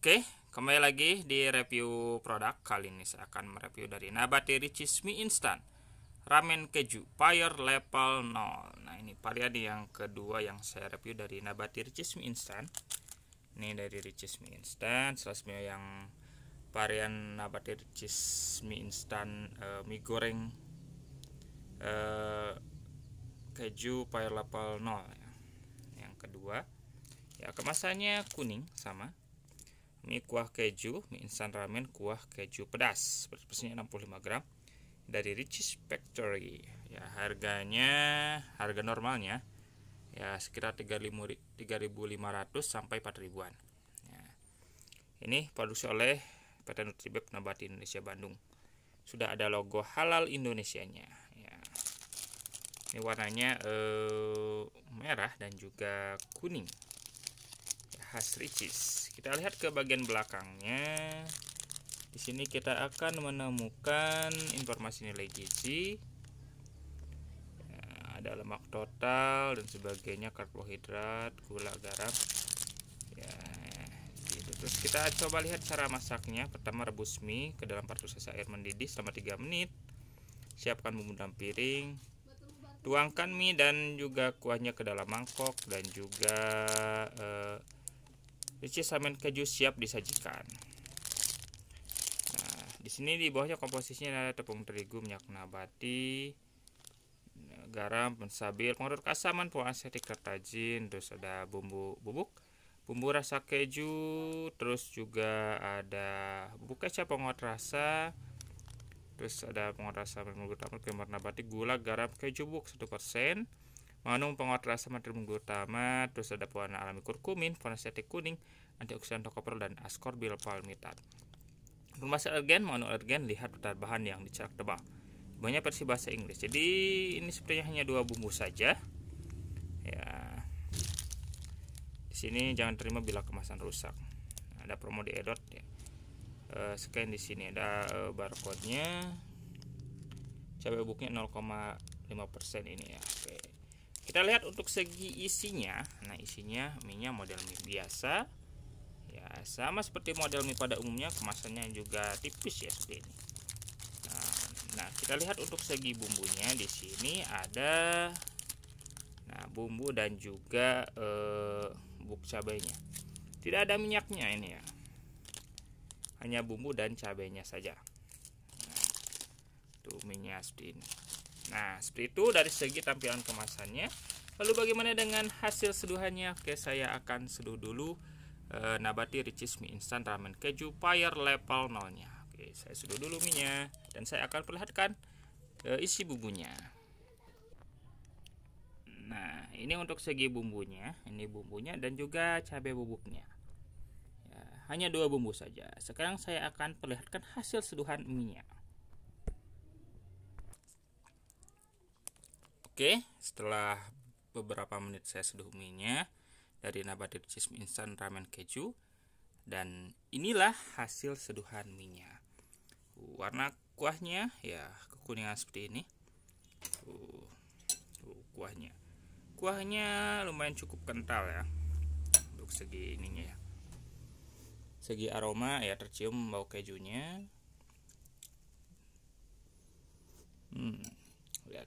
Oke, kembali lagi di review produk. Kali ini saya akan mereview dari nabati Ricis Mie Instan Ramen Keju Fire Level 0. Nah, ini varian yang kedua yang saya review dari nabati Ricis Mie Instan. Ini dari Ricis Mie Instan, selanjutnya yang varian nabati Ricis Mie Instan e, eh, mie goreng e, keju Fire Level 0 ya. Yang kedua, ya kemasannya kuning sama mie kuah keju, mie instan ramen kuah keju pedas. Berat 65 gram dari Richie's Factory. Ya, harganya harga normalnya ya sekitar 3500 sampai 4000-an. Ya. Ini produksi oleh PT Nutribeb Nabati Indonesia Bandung. Sudah ada logo halal Indonesianya ya. Ini warnanya eh, merah dan juga kuning khas Ricis. Kita lihat ke bagian belakangnya. Di sini kita akan menemukan informasi nilai gizi. Nah, ada lemak total dan sebagainya, karbohidrat, gula, garam. Ya, gitu. Terus kita coba lihat cara masaknya. Pertama rebus mie ke dalam 400 cc air mendidih selama 3 menit. Siapkan bumbu dalam piring, tuangkan mie dan juga kuahnya ke dalam mangkok dan juga eh, Ricis samen keju siap disajikan. Nah, di sini di bawahnya komposisinya ada tepung terigu, minyak nabati, garam, pensabil, pengurut keasaman, pewarna asetik tertajin, terus ada bumbu bubuk, bumbu rasa keju, terus juga ada bubuk kecap penguat rasa, terus ada penguat rasa menurut krim warna nabati, gula, garam, keju bubuk 1%, mengandung penguat rasa madu mengandung utama terus ada pewarna alami kurkumin fanasetik kuning antioksidan tokoperol dan ascorbyl palmitat rumah alergen mengandung alergen lihat daftar bahan yang dicerak tebal banyak versi bahasa Inggris jadi ini sepertinya hanya dua bumbu saja ya di sini jangan terima bila kemasan rusak ada promo di edot ya e, scan di sini ada eh, barcode nya cabai buknya 0,5% ini ya oke okay kita lihat untuk segi isinya nah isinya minyak model mie biasa ya sama seperti model mie pada umumnya kemasannya juga tipis ya seperti ini nah, nah kita lihat untuk segi bumbunya di sini ada nah bumbu dan juga eh, buk cabainya tidak ada minyaknya ini ya hanya bumbu dan cabainya saja nah, tuh minyak seperti ini Nah, seperti itu dari segi tampilan kemasannya. Lalu bagaimana dengan hasil seduhannya? Oke, saya akan seduh dulu e, nabati ricis mie instan ramen keju fire level 0-nya. Oke, saya seduh dulu minyak dan saya akan perlihatkan e, isi bumbunya. Nah, ini untuk segi bumbunya, ini bumbunya dan juga cabai bubuknya. Ya, hanya dua bumbu saja. Sekarang saya akan perlihatkan hasil seduhan minyak. Oke, setelah beberapa menit saya seduh mie-nya dari nabati Cheese instan Ramen Keju dan inilah hasil seduhan minyak. Warna kuahnya ya kekuningan seperti ini. Uh, uh, kuahnya. Kuahnya lumayan cukup kental ya. Untuk segi ininya ya. Segi aroma ya tercium bau kejunya. Hmm,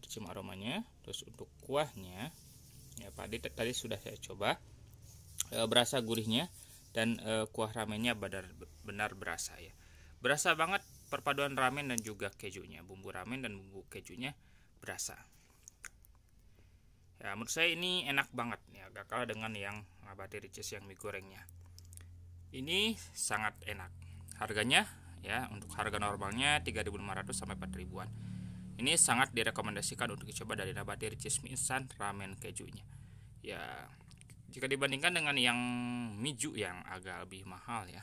tercium aromanya terus untuk kuahnya ya padi tadi sudah saya coba e, berasa gurihnya dan e, kuah ramennya benar benar berasa ya berasa banget perpaduan ramen dan juga kejunya bumbu ramen dan bumbu kejunya berasa ya menurut saya ini enak banget ya gak kalah dengan yang abadi ricis yang mie gorengnya ini sangat enak harganya ya untuk harga normalnya 3.500 sampai 4.000an ini sangat direkomendasikan untuk dicoba dari nabati ricis mie instan ramen kejunya. Ya, jika dibandingkan dengan yang miju yang agak lebih mahal ya.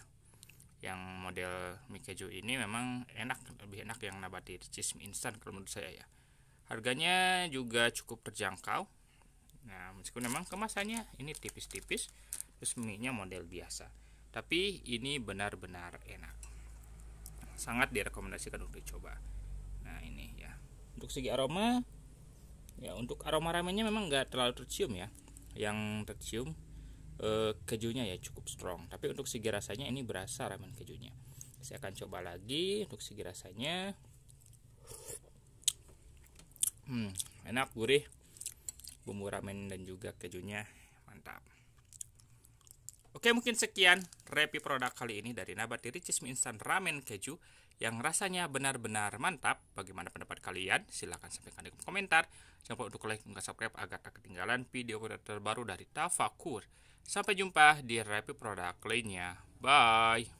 Yang model mie keju ini memang enak, lebih enak yang nabati ricis mie instan kalau menurut saya ya. Harganya juga cukup terjangkau. Nah, meskipun memang kemasannya ini tipis-tipis, terus mie-nya model biasa. Tapi ini benar-benar enak. Sangat direkomendasikan untuk dicoba. Nah, ini untuk segi aroma ya untuk aroma ramennya memang nggak terlalu tercium ya yang tercium eh, kejunya ya cukup strong tapi untuk segi rasanya ini berasa ramen kejunya saya akan coba lagi untuk segi rasanya hmm, enak gurih bumbu ramen dan juga kejunya mantap Oke mungkin sekian review produk kali ini dari Nabati Ricis Mie Instan Ramen Keju yang rasanya benar-benar mantap. Bagaimana pendapat kalian? Silahkan sampaikan di komentar. Jangan lupa untuk like dan subscribe agar tak ketinggalan video terbaru dari Tafakur. Sampai jumpa di review produk lainnya. Bye!